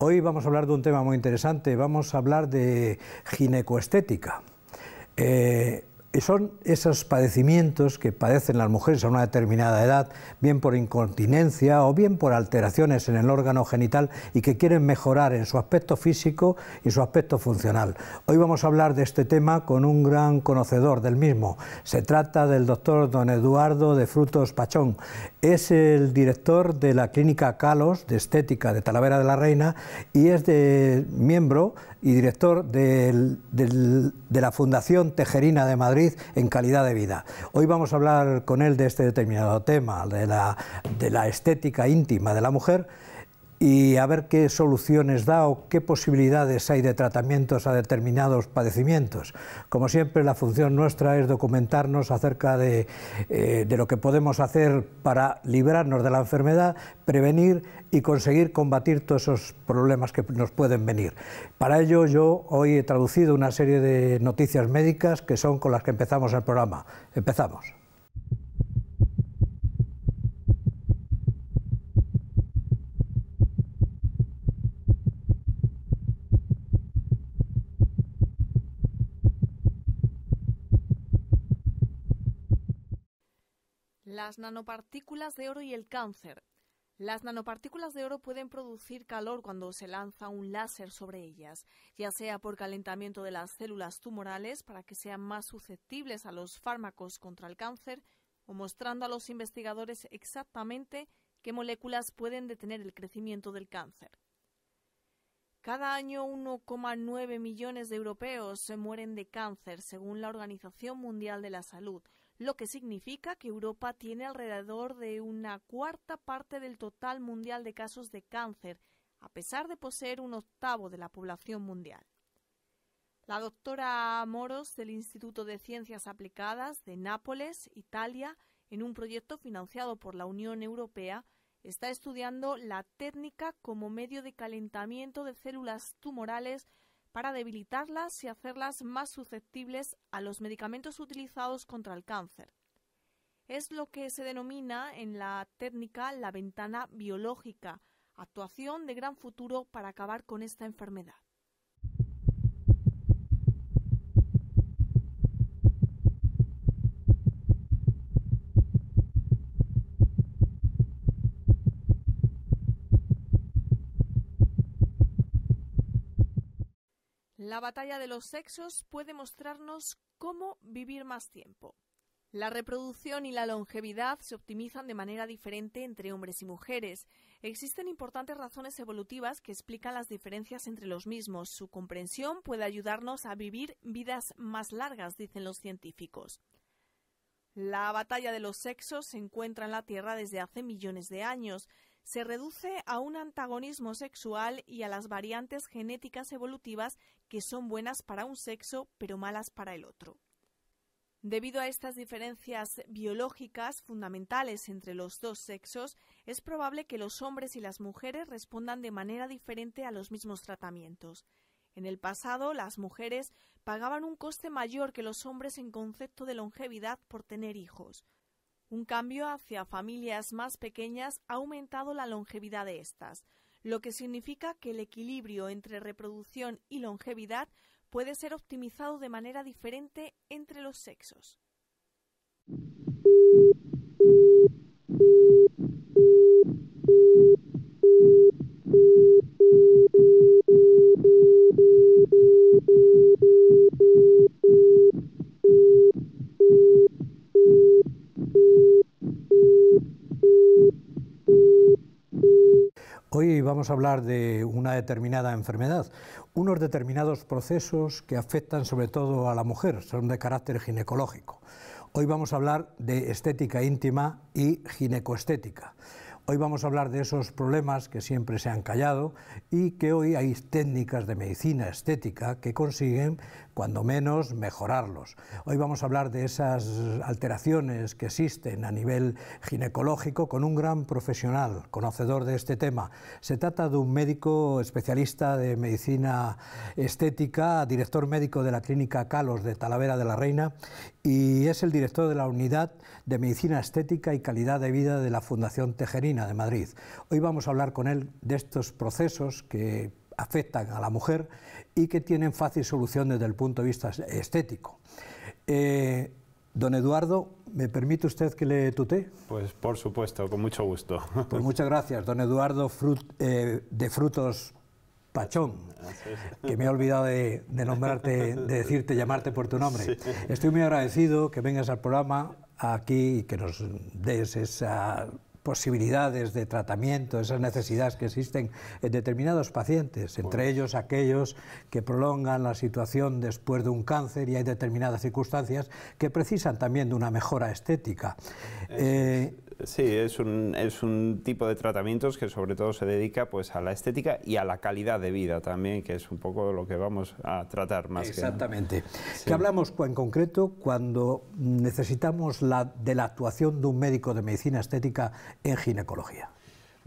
Hoy vamos a hablar de un tema muy interesante, vamos a hablar de ginecoestética. Eh, son esos padecimientos que padecen las mujeres a una determinada edad, bien por incontinencia o bien por alteraciones en el órgano genital y que quieren mejorar en su aspecto físico y su aspecto funcional. Hoy vamos a hablar de este tema con un gran conocedor del mismo. Se trata del doctor don Eduardo de Frutos Pachón. Es el director de la clínica Calos de Estética de Talavera de la Reina y es de miembro y director de la Fundación Tejerina de Madrid en calidad de vida. Hoy vamos a hablar con él de este determinado tema, de la, de la estética íntima de la mujer y a ver qué soluciones da o qué posibilidades hay de tratamientos a determinados padecimientos. Como siempre, la función nuestra es documentarnos acerca de, eh, de lo que podemos hacer para librarnos de la enfermedad, prevenir y conseguir combatir todos esos problemas que nos pueden venir. Para ello, yo hoy he traducido una serie de noticias médicas que son con las que empezamos el programa. Empezamos. Las nanopartículas de oro y el cáncer. Las nanopartículas de oro pueden producir calor cuando se lanza un láser sobre ellas, ya sea por calentamiento de las células tumorales para que sean más susceptibles a los fármacos contra el cáncer o mostrando a los investigadores exactamente qué moléculas pueden detener el crecimiento del cáncer. Cada año 1,9 millones de europeos se mueren de cáncer, según la Organización Mundial de la Salud, lo que significa que Europa tiene alrededor de una cuarta parte del total mundial de casos de cáncer, a pesar de poseer un octavo de la población mundial. La doctora Moros del Instituto de Ciencias Aplicadas de Nápoles, Italia, en un proyecto financiado por la Unión Europea, está estudiando la técnica como medio de calentamiento de células tumorales para debilitarlas y hacerlas más susceptibles a los medicamentos utilizados contra el cáncer. Es lo que se denomina en la técnica la ventana biológica, actuación de gran futuro para acabar con esta enfermedad. La batalla de los sexos puede mostrarnos cómo vivir más tiempo. La reproducción y la longevidad se optimizan de manera diferente entre hombres y mujeres. Existen importantes razones evolutivas que explican las diferencias entre los mismos. Su comprensión puede ayudarnos a vivir vidas más largas, dicen los científicos. La batalla de los sexos se encuentra en la Tierra desde hace millones de años. Se reduce a un antagonismo sexual y a las variantes genéticas evolutivas que son buenas para un sexo pero malas para el otro. Debido a estas diferencias biológicas fundamentales entre los dos sexos, es probable que los hombres y las mujeres respondan de manera diferente a los mismos tratamientos. En el pasado, las mujeres pagaban un coste mayor que los hombres en concepto de longevidad por tener hijos. Un cambio hacia familias más pequeñas ha aumentado la longevidad de estas, lo que significa que el equilibrio entre reproducción y longevidad puede ser optimizado de manera diferente entre los sexos. vamos a hablar de una determinada enfermedad, unos determinados procesos que afectan sobre todo a la mujer, son de carácter ginecológico. Hoy vamos a hablar de estética íntima y ginecoestética. Hoy vamos a hablar de esos problemas que siempre se han callado y que hoy hay técnicas de medicina estética que consiguen, cuando menos, mejorarlos. Hoy vamos a hablar de esas alteraciones que existen a nivel ginecológico con un gran profesional conocedor de este tema. Se trata de un médico especialista de medicina estética, director médico de la clínica Calos de Talavera de la Reina y es el director de la Unidad de Medicina Estética y Calidad de Vida de la Fundación Tejerina de Madrid. Hoy vamos a hablar con él de estos procesos que afectan a la mujer y que tienen fácil solución desde el punto de vista estético. Eh, don Eduardo, ¿me permite usted que le tutee? Pues por supuesto, con mucho gusto. Pues muchas gracias, don Eduardo eh, de Frutos Pachón, que me he olvidado de, nombrarte, de decirte, llamarte por tu nombre. Estoy muy agradecido que vengas al programa aquí y que nos des esas posibilidades de tratamiento, esas necesidades que existen en determinados pacientes, entre ellos aquellos que prolongan la situación después de un cáncer y hay determinadas circunstancias que precisan también de una mejora estética. Sí, es un, es un tipo de tratamientos que sobre todo se dedica pues, a la estética y a la calidad de vida también, que es un poco lo que vamos a tratar más. Exactamente. Que, hablamos en concreto cuando necesitamos la, de la actuación de un médico de medicina estética en ginecología.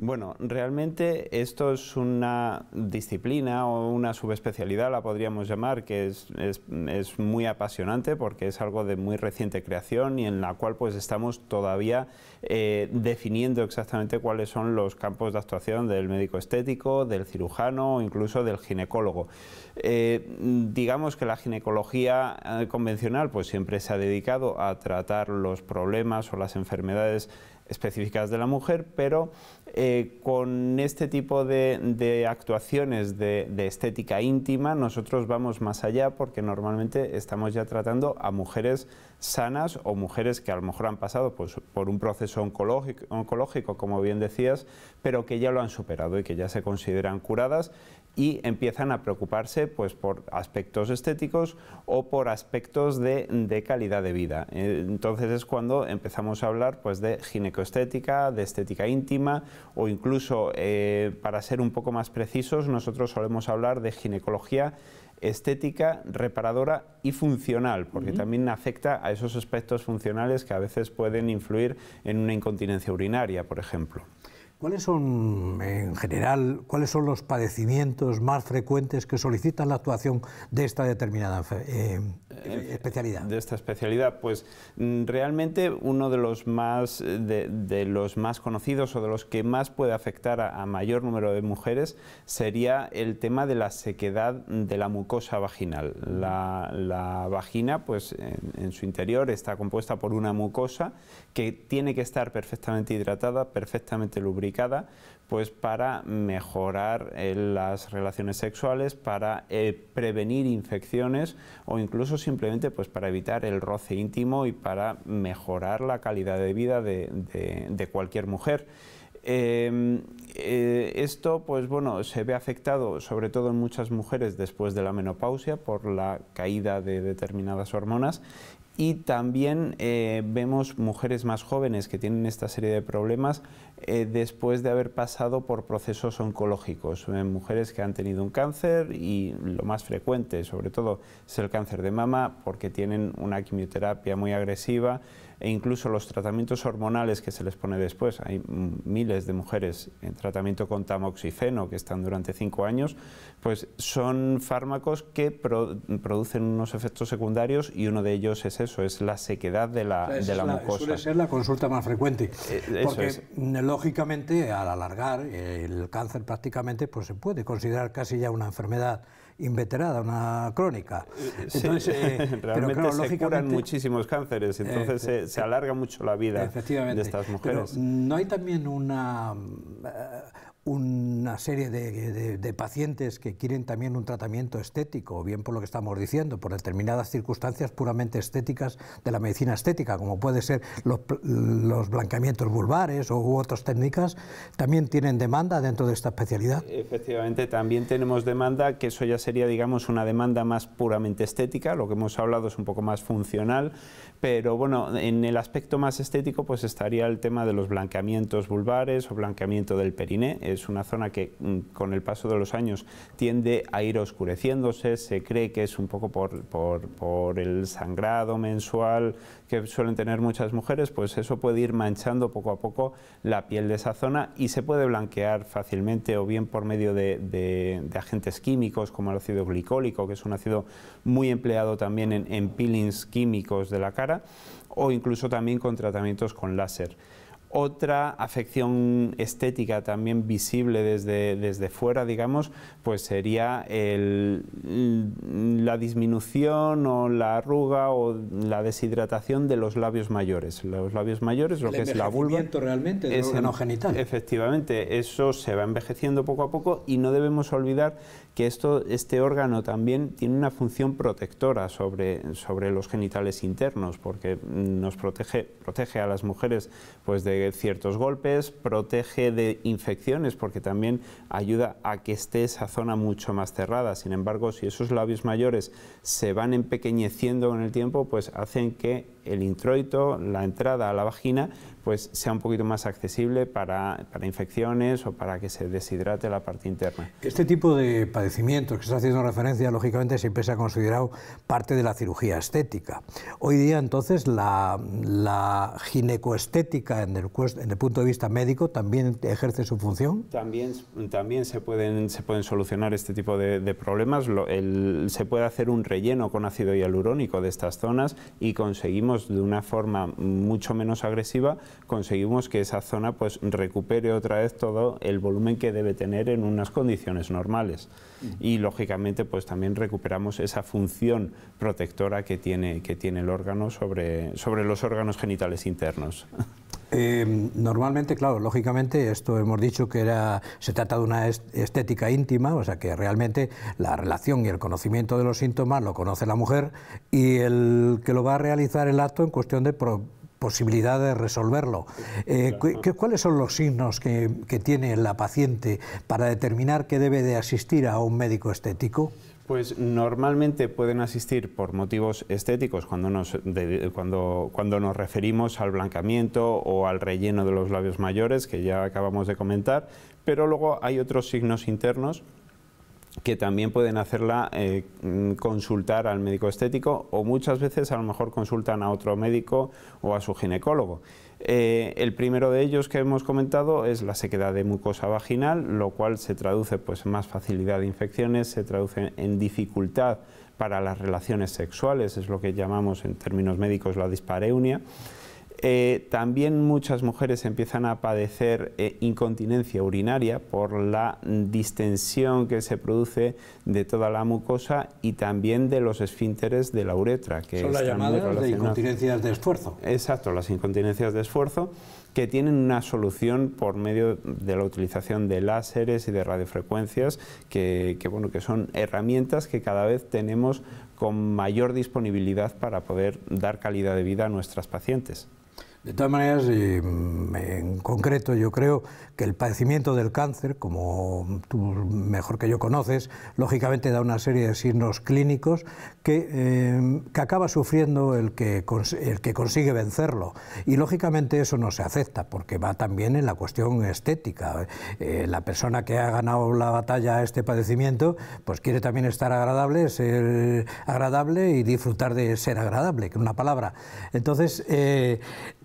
Bueno, realmente esto es una disciplina o una subespecialidad, la podríamos llamar, que es, es, muy apasionante porque es algo de muy reciente creación y en la cual pues estamos todavía eh, definiendo exactamente cuáles son los campos de actuación del médico estético, del cirujano o incluso del ginecólogo. Eh, digamos que la ginecología eh, convencional pues siempre se ha dedicado a tratar los problemas o las enfermedades específicas de la mujer, pero eh, con este tipo de, actuaciones de, estética íntima nosotros vamos más allá porque normalmente estamos ya tratando a mujeres sanas o mujeres que a lo mejor han pasado pues, por un proceso oncológico, como bien decías, pero que ya lo han superado y que ya se consideran curadas y empiezan a preocuparse pues, por aspectos estéticos o por aspectos de, calidad de vida. Eh, entonces es cuando empezamos a hablar pues, de ginecoestética, de estética íntima o incluso, eh, para ser un poco más precisos, nosotros solemos hablar de ginecología estética, reparadora y funcional, porque también afecta a esos aspectos funcionales que a veces pueden influir en una incontinencia urinaria, por ejemplo. ¿Cuáles son, en general, cuáles son los padecimientos más frecuentes que solicitan la actuación de esta determinada eh, eh, eh, de esta especialidad, pues mm, realmente uno de los más eh, de, los más conocidos o de los que más puede afectar a, mayor número de mujeres sería el tema de la sequedad de la mucosa vaginal. La, vagina, pues en, su interior está compuesta por una mucosa que tiene que estar perfectamente hidratada, perfectamente lubricada, pues para mejorar las relaciones sexuales, para prevenir infecciones o incluso simplemente pues para evitar el roce íntimo y para mejorar la calidad de vida de, cualquier mujer. Em, eh, esto, pues bueno, se ve afectado sobre todo en muchas mujeres después de la menopausia por la caída de determinadas hormonas y también eh, vemos mujeres más jóvenes que tienen esta serie de problemas eh, después de haber pasado por procesos oncológicos, eh, mujeres que han tenido un cáncer y lo más frecuente sobre todo es el cáncer de mama porque tienen una quimioterapia muy agresiva e incluso los tratamientos hormonales que se les pone después. Hay miles de mujeres en tratamiento con tamoxifeno que están durante cinco años, pues son fármacos que producen unos efectos secundarios y uno de ellos es eso, es la sequedad de la, la, mucosa. Suele ser la consulta más frecuente, eh, porque mm, lógicamente al alargar eh, el cáncer prácticamente pues se puede considerar casi ya una enfermedad inveterada, una crónica. Eh, entonces, eh, realmente pero se curan muchísimos cánceres, entonces eh, se, alarga mucho la vida de estas mujeres. no hay también una, mm, una serie de, pacientes que quieren también un tratamiento estético, bien por lo que estamos diciendo, por determinadas circunstancias puramente estéticas de la medicina estética, como puede ser los, los blanqueamientos vulvares u otras técnicas, también tienen demanda dentro de esta especialidad. Efectivamente, también tenemos demanda, que eso ya sería, digamos, una demanda más puramente estética, lo que hemos hablado es un poco más funcional, pero bueno, en el aspecto más estético pues estaría el tema de los blanqueamientos vulvares o blanqueamiento del periné, es una zona que mm, con el paso de los años tiende a ir oscureciéndose, se cree que es un poco por, el sangrado mensual que suelen tener muchas mujeres, pues eso puede ir manchando poco a poco la piel de esa zona y se puede blanquear fácilmente o bien por medio de, agentes químicos como el ácido glicólico, que es un ácido muy empleado también en peelings químicos de la cara, o incluso también con tratamientos con láser. Otra afección estética también visible desde, desde fuera, digamos, pues sería el, la disminución o la arruga o la deshidratación de los labios mayores. Los labios mayores, lo que es la vulva... es genital. Efectivamente, eso se va envejeciendo poco a poco y no debemos olvidar que esto, este órgano también tiene una función protectora sobre, sobre los genitales internos, porque nos protege, protege a las mujeres pues de ciertos golpes, protege de infecciones porque también ayuda a que esté esa zona mucho más cerrada. Sin embargo, si esos labios mayores se van empequeñeciendo con el tiempo, pues hacen que el introito, la entrada a la vagina, pues sea un poquito más accesible para, para, infecciones o para que se deshidrate la parte interna. Este tipo de padecimientos que se está haciendo referencia, lógicamente, siempre se ha considerado parte de la cirugía estética. Hoy día, entonces, la, ginecoestética, en el, punto de vista médico, también ejerce su función. También, también se, pueden, solucionar este tipo de, problemas. se puede hacer un relleno con ácido hialurónico de estas zonas y conseguimos de una forma mucho menos agresiva conseguimos que esa zona pues recupere otra vez todo el volumen que debe tener en unas condiciones normales. Y lógicamente pues también recuperamos esa función protectora que tiene, que tiene el órgano sobre, sobre los órganos genitales internos. Eh, normalmente, claro, lógicamente, esto hemos dicho que era, se trata de una estética íntima, o sea que realmente la relación y el conocimiento de los síntomas lo conoce la mujer y el que lo va a realizar el acto en cuestión de posibilidad de resolverlo. Eh, ¿Cuáles son los signos que, tiene la paciente para determinar que debe de asistir a un médico estético? Pues normalmente pueden asistir por motivos estéticos cuando nos, cuando, cuando nos referimos al blancamiento o al relleno de los labios mayores, que ya acabamos de comentar, pero luego hay otros signos internos que también pueden hacerla eh, consultar al médico estético o muchas veces a lo mejor consultan a otro médico o a su ginecólogo. Eh, el primero de ellos que hemos comentado es la sequedad de mucosa vaginal, lo cual se traduce pues, en más facilidad de infecciones, se traduce en dificultad para las relaciones sexuales, es lo que llamamos en términos médicos la dispareunia. Eh, también muchas mujeres empiezan a padecer eh, incontinencia urinaria por la distensión que se produce de toda la mucosa y también de los esfínteres de la uretra. Que Son las llamadas de incontinencias de esfuerzo. Exacto, las incontinencias de esfuerzo que tienen una solución por medio de la utilización de láseres y de radiofrecuencias, que, bueno, que son herramientas que cada vez tenemos con mayor disponibilidad para poder dar calidad de vida a nuestras pacientes. De todas maneras, eh, en concreto, yo creo que el padecimiento del cáncer, como tú mejor que yo conoces, lógicamente da una serie de signos clínicos que, eh, acaba sufriendo el que, el que consigue vencerlo. Y lógicamente eso no se acepta, porque va también en la cuestión estética. Eh, la persona que ha ganado la batalla a este padecimiento, pues quiere también estar agradable, ser agradable y disfrutar de ser agradable, que es una palabra. Entonces,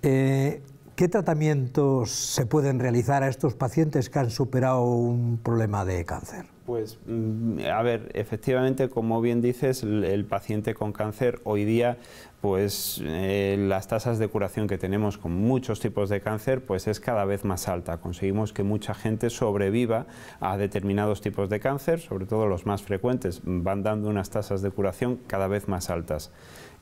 eh, ¿Qué tratamientos se pueden realizar a estos pacientes que han superado un problema de cáncer? Pues, mm, a ver, efectivamente, como bien dices, el, paciente con cáncer hoy día, pues eh, las tasas de curación que tenemos con muchos tipos de cáncer, pues es cada vez más alta. Conseguimos que mucha gente sobreviva a determinados tipos de cáncer, sobre todo los más frecuentes, van dando unas tasas de curación cada vez más altas.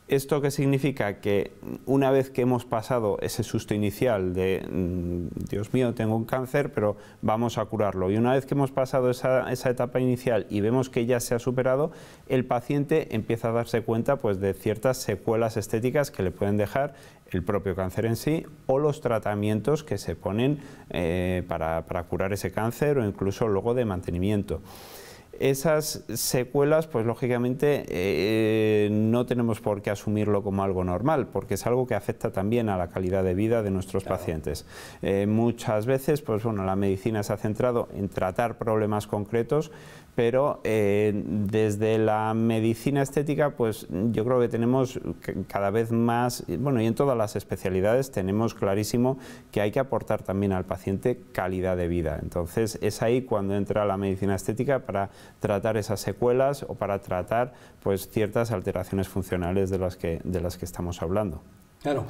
¿Esto que significa? Que una vez que hemos pasado ese susto inicial de, mm, Dios mío, tengo un cáncer, pero vamos a curarlo. Y una vez que hemos pasado esa, etapa inicial y vemos que ya se ha superado, el paciente empieza a darse cuenta pues, de ciertas secuelas estéticas que le pueden dejar el propio cáncer en sí o los tratamientos que se ponen eh, para curar ese cáncer o incluso luego de mantenimiento. Esas secuelas, pues lógicamente eh, eh, no tenemos por qué asumirlo como algo normal, porque es algo que afecta también a la calidad de vida de nuestros pacientes. Eh, muchas veces, pues bueno, la medicina se ha centrado en tratar problemas concretos, pero eh, desde la medicina estética, pues yo creo que tenemos cada vez más, bueno, y en todas las especialidades tenemos clarísimo que hay que aportar también al paciente calidad de vida. Entonces es ahí cuando entra la medicina estética para tratar esas secuelas o para tratar pues ciertas alteraciones funcionales de las que, de las que estamos hablando. Claro.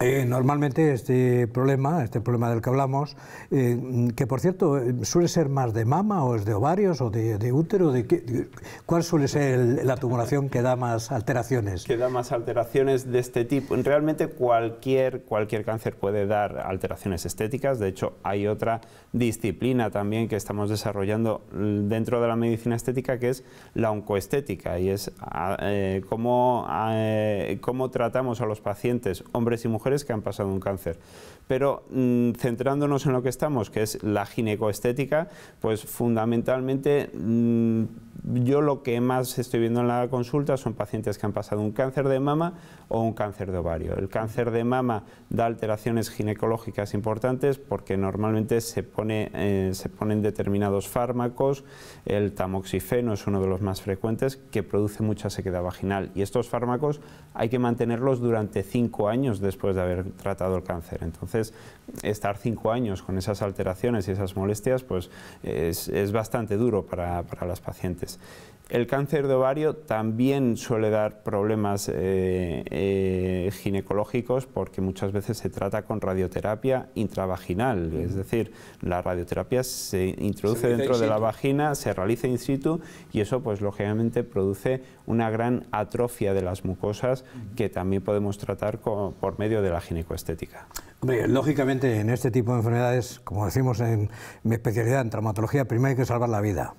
Eh, normalmente este problema, este problema del que hablamos, eh, que por cierto eh, suele ser más de mama o es de ovarios o de, útero, de, ¿cuál suele ser la tumulación que da más alteraciones? Que da más alteraciones de este tipo. Realmente cualquier, cualquier cáncer puede dar alteraciones estéticas. De hecho, hay otra disciplina también que estamos desarrollando mm, dentro de la medicina estética que es la oncoestética y es ah, cómo, ah, cómo tratamos a los pacientes hombres y mujeres que han pasado un cáncer. Pero mm, centrándonos en lo que estamos, que es la ginecoestética, pues fundamentalmente mm, yo lo que más estoy viendo en la consulta son pacientes que han pasado un cáncer de mama o un cáncer de ovario. El cáncer de mama da alteraciones ginecológicas importantes porque normalmente se, pone, eh, se ponen determinados fármacos, el tamoxifeno es uno de los más frecuentes, que produce mucha sequedad vaginal y estos fármacos hay que mantenerlos durante 5 años después de haber tratado el cáncer. Entonces, estar cinco años con esas alteraciones y esas molestias pues, es, bastante duro para, las pacientes. El cáncer de ovario también suele dar problemas eh, eh, ginecológicos porque muchas veces se trata con radioterapia intravaginal, es decir, la radioterapia se introduce dentro de la vagina, se realiza in situ y eso pues lógicamente produce una gran atrofia de las mucosas que también podemos tratar con por medio de la ginecoestética lógicamente en este tipo de enfermedades, como decimos en mi especialidad en traumatología, primero hay que salvar la vida,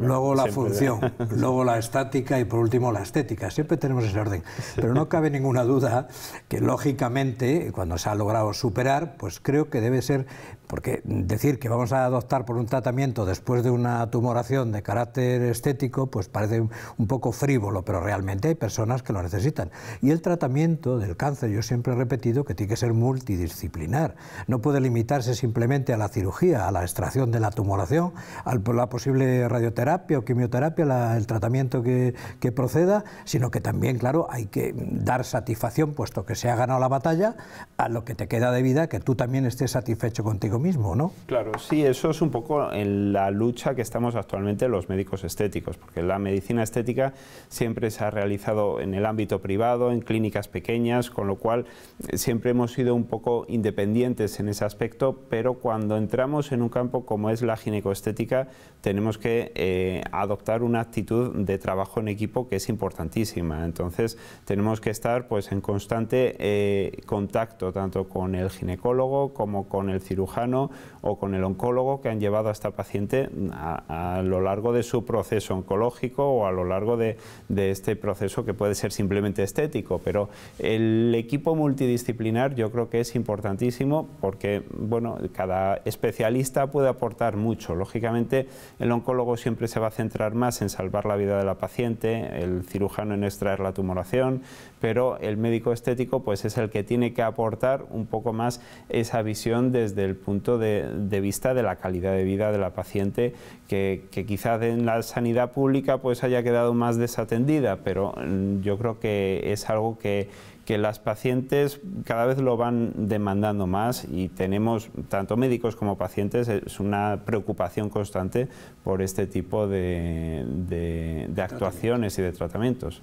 luego la función, luego la estática y por último la estética. Siempre tenemos ese orden. Pero no cabe ninguna duda que lógicamente cuando se ha logrado superar, pues creo que debe ser, porque decir que vamos a adoptar por un tratamiento después de una tumoración de carácter estético, pues parece un poco frívolo, pero realmente hay personas que lo necesitan. Y el tratamiento del cáncer, yo siempre he repetido que tiene que ser multidisciplinario disciplinar No puede limitarse simplemente a la cirugía, a la extracción de la tumoración, a la posible radioterapia o quimioterapia, el tratamiento que, que, proceda, sino que también, claro, hay que dar satisfacción, puesto que se ha ganado la batalla, a lo que te queda de vida, que tú también estés satisfecho contigo mismo, ¿no? Claro, sí, eso es un poco en la lucha que estamos actualmente los médicos estéticos, porque la medicina estética siempre se ha realizado en el ámbito privado, en clínicas pequeñas, con lo cual eh, siempre hemos sido un poco independientes en ese aspecto, pero cuando entramos en un campo como es la ginecoestética, tenemos que eh, adoptar una actitud de trabajo en equipo que es importantísima. Entonces, tenemos que estar pues, en constante eh, contacto tanto con el ginecólogo como con el cirujano o con el oncólogo que han llevado a esta paciente a, lo largo de su proceso oncológico o a lo largo de, de este proceso que puede ser simplemente estético, pero el equipo multidisciplinar yo creo que es importante importantísimo porque bueno, cada especialista puede aportar mucho. Lógicamente, el oncólogo siempre se va a centrar más en salvar la vida de la paciente, el cirujano en extraer la tumoración, pero el médico estético pues, es el que tiene que aportar un poco más esa visión desde el punto de, vista de la calidad de vida de la paciente, que, que quizás en la sanidad pública pues, haya quedado más desatendida, pero mm, yo creo que es algo que, que las pacientes cada vez lo van demandando más y tenemos, tanto médicos como pacientes, es una preocupación constante por este tipo de, de actuaciones y de tratamientos.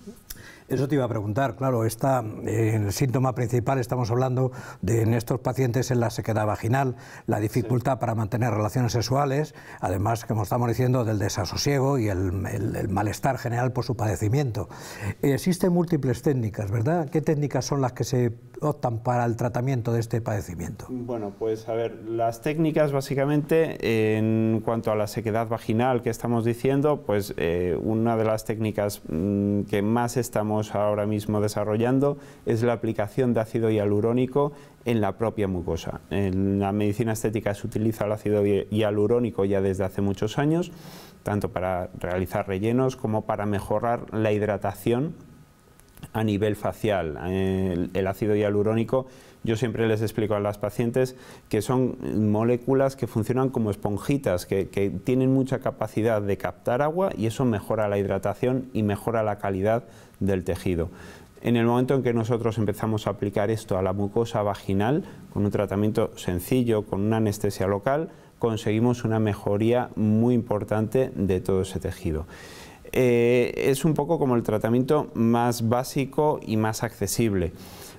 Eso te iba a preguntar, claro, está eh, el síntoma principal estamos hablando de en estos pacientes en la sequedad vaginal, la dificultad para mantener relaciones sexuales, además, como estamos diciendo, del desasosiego y el, malestar general por su padecimiento. existen múltiples técnicas, ¿verdad? ¿Qué técnicas son las que se optan para el tratamiento de este padecimiento? Bueno, pues a ver, las técnicas básicamente en cuanto a la sequedad vaginal que estamos diciendo, pues eh, una de las técnicas mm, que más estamos ahora mismo desarrollando es la aplicación de ácido hialurónico en la propia mucosa. En la medicina estética se utiliza el ácido hialurónico ya desde hace muchos años, tanto para realizar rellenos como para mejorar la hidratación a nivel facial. El, ácido hialurónico, yo siempre les explico a las pacientes que son moléculas que funcionan como esponjitas, que tienen mucha capacidad de captar agua y eso mejora la hidratación y mejora la calidad del tejido. En el momento en que nosotros empezamos a aplicar esto a la mucosa vaginal, con un tratamiento sencillo, con una anestesia local, conseguimos una mejoría muy importante de todo ese tejido. Eh, es un poco como el tratamiento más básico y más accesible.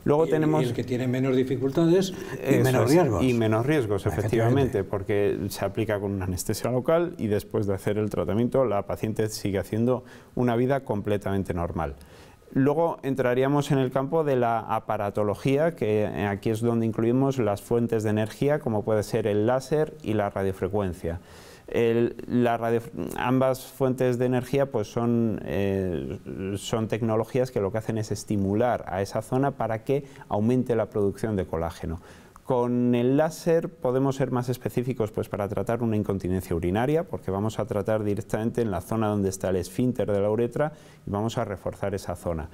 Luego tenemos... que tiene menos dificultades y menos riesgos. Y menos riesgos, efectivamente, porque se aplica con una anestesia local y después de hacer el tratamiento la paciente sigue haciendo una vida completamente normal. Luego entraríamos en el campo de la aparatología, que aquí es donde incluimos las fuentes de energía, como puede ser el láser y la radiofrecuencia ambas fuentes de energía pues son, eh, son tecnologías que lo que hacen es estimular a esa zona para que aumente la producción de colágeno. Con el láser podemos ser más específicos pues, para tratar una incontinencia urinaria, porque vamos a tratar directamente en la zona donde está el esfínter de la uretra y vamos a reforzar esa zona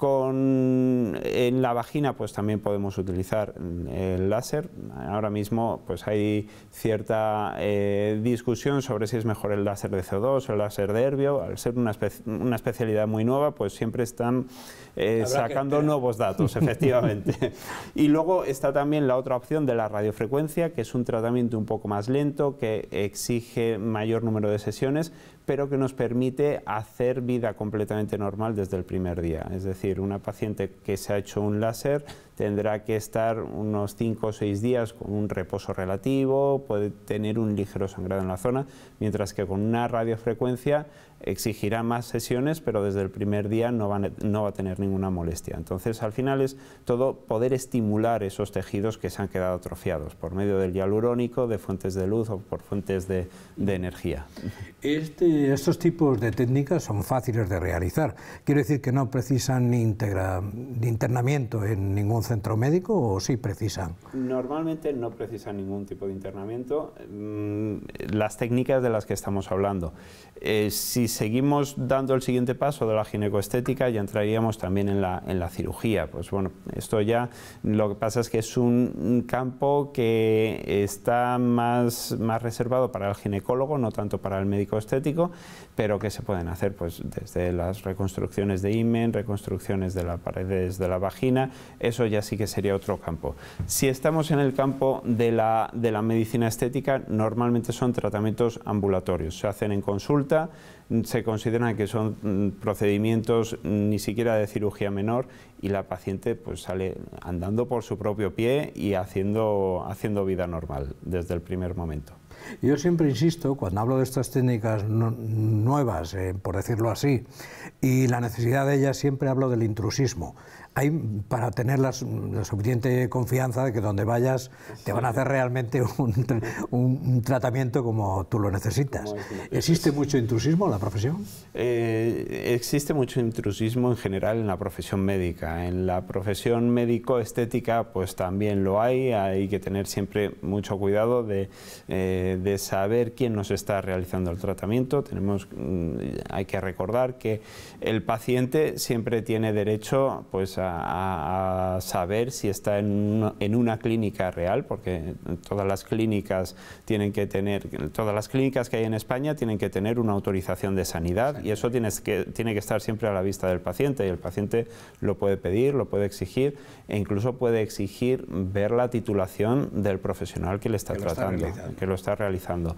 en la vagina pues también podemos utilizar el láser. Ahora mismo pues hay cierta eh, discusión sobre si es mejor el láser de CO2 o el láser de herbio. Al ser una, especialidad muy nueva pues siempre están eh, sacando nuevos datos efectivamente. y luego está también la otra opción de la radiofrecuencia que es un tratamiento un poco más lento que exige mayor número de sesiones pero que nos permite hacer vida completamente normal desde el primer día. Es decir, una paciente que se ha hecho un láser tendrá que estar unos 5 o 6 días con un reposo relativo, puede tener un ligero sangrado en la zona, mientras que con una radiofrecuencia exigirá más sesiones, pero desde el primer día no, no va a tener ninguna molestia. Entonces, al final es todo poder estimular esos tejidos que se han quedado atrofiados por medio del hialurónico, de fuentes de luz o por fuentes de, energía. Este, estos tipos de técnicas son fáciles de realizar. Quiero decir que no precisan ni internamiento en ningún centro médico o sí precisan. Normalmente no precisan ningún tipo de internamiento. Mm, las técnicas de las que estamos hablando. Eh, seguimos dando el siguiente paso de la ginecoestética, ya entraríamos también en la, en la cirugía. Pues bueno, esto ya lo que pasa es que es un campo que está más reservado para el ginecólogo, no tanto para el médico estético, pero ¿qué se pueden hacer pues, desde las reconstrucciones de imen, reconstrucciones de las paredes de la vagina, eso ya sí que sería otro campo. Si estamos en el campo de la, de la medicina estética, normalmente son tratamientos ambulatorios, se hacen en consulta, se consideran que son mm, procedimientos mm, ni siquiera de cirugía menor y la paciente pues sale andando por su propio pie y haciendo, haciendo vida normal desde el primer momento. Yo siempre insisto, cuando hablo de estas técnicas nuevas, eh, por decirlo así, y la necesidad de ellas, siempre hablo del intrusismo para tener la, suficiente confianza de que donde vayas te van a hacer realmente un, tratamiento como tú lo necesitas. ¿Existe mucho intrusismo en la profesión? Eh, existe mucho intrusismo en general en la profesión médica. En la profesión médico-estética pues también lo hay, hay que tener siempre mucho cuidado de, eh, de saber quién nos está realizando el tratamiento. Tenemos, mm, hay que recordar que el paciente siempre tiene derecho pues, a a, saber si está en una, clínica real, porque todas las clínicas tienen que tener, todas las clínicas que hay en España tienen que tener una autorización de sanidad y eso tiene que, tiene que estar siempre a la vista del paciente y el paciente lo puede pedir, lo puede exigir e incluso puede exigir ver la titulación del profesional que le está tratando, que lo está realizando.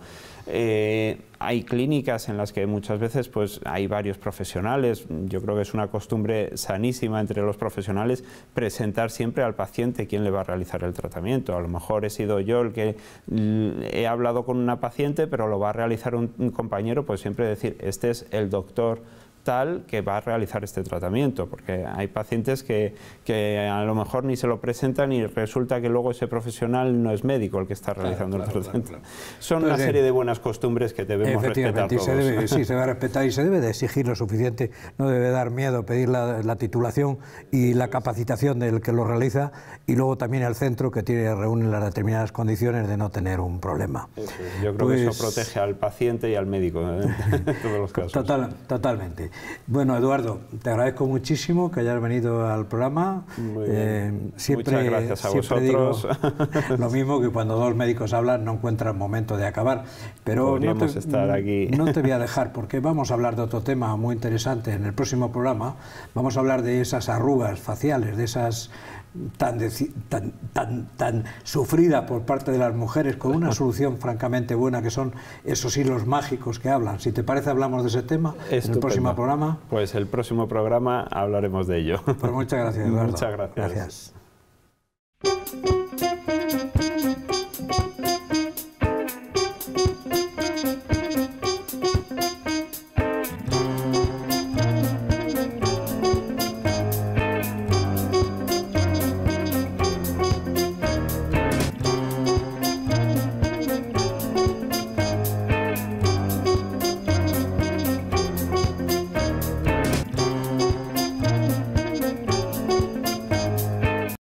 Eh, hay clínicas en las que muchas veces pues, hay varios profesionales. Yo creo que es una costumbre sanísima entre los profesionales presentar siempre al paciente quién le va a realizar el tratamiento. A lo mejor he sido yo el que mm, he hablado con una paciente, pero lo va a realizar un compañero, pues siempre decir, este es el doctor tal que va a realizar este tratamiento, porque hay pacientes que, que a lo mejor ni se lo presentan y resulta que luego ese profesional no es médico el que está realizando el tratamiento. Son una serie de buenas costumbres que debemos respetar. Todos. Se debe, sí, se va a respetar y se debe de exigir lo suficiente, no debe dar miedo pedir la, titulación y la capacitación del que lo realiza y luego también al centro que tiene reúne las determinadas condiciones de no tener un problema. Yo creo que eso pues protege al paciente y al médico ¿eh? en todos los casos. Total, totalmente. Bueno, Eduardo, te agradezco muchísimo que hayas venido al programa. Eh, siempre, Muchas gracias a vosotros. Digo lo mismo que cuando dos médicos hablan no encuentran momento de acabar. Pero estar aquí. No te voy a dejar porque vamos a hablar de otro tema muy interesante en el próximo programa. Vamos a hablar de esas arrugas faciales, de esas tan, tan, tan, sufrida por parte de las mujeres, con una solución francamente buena, que son esos hilos mágicos que hablan. Si te parece, hablamos de ese tema en el próximo programa. Pues el próximo programa hablaremos de ello. Pues muchas gracias, Muchas gracias. gracias.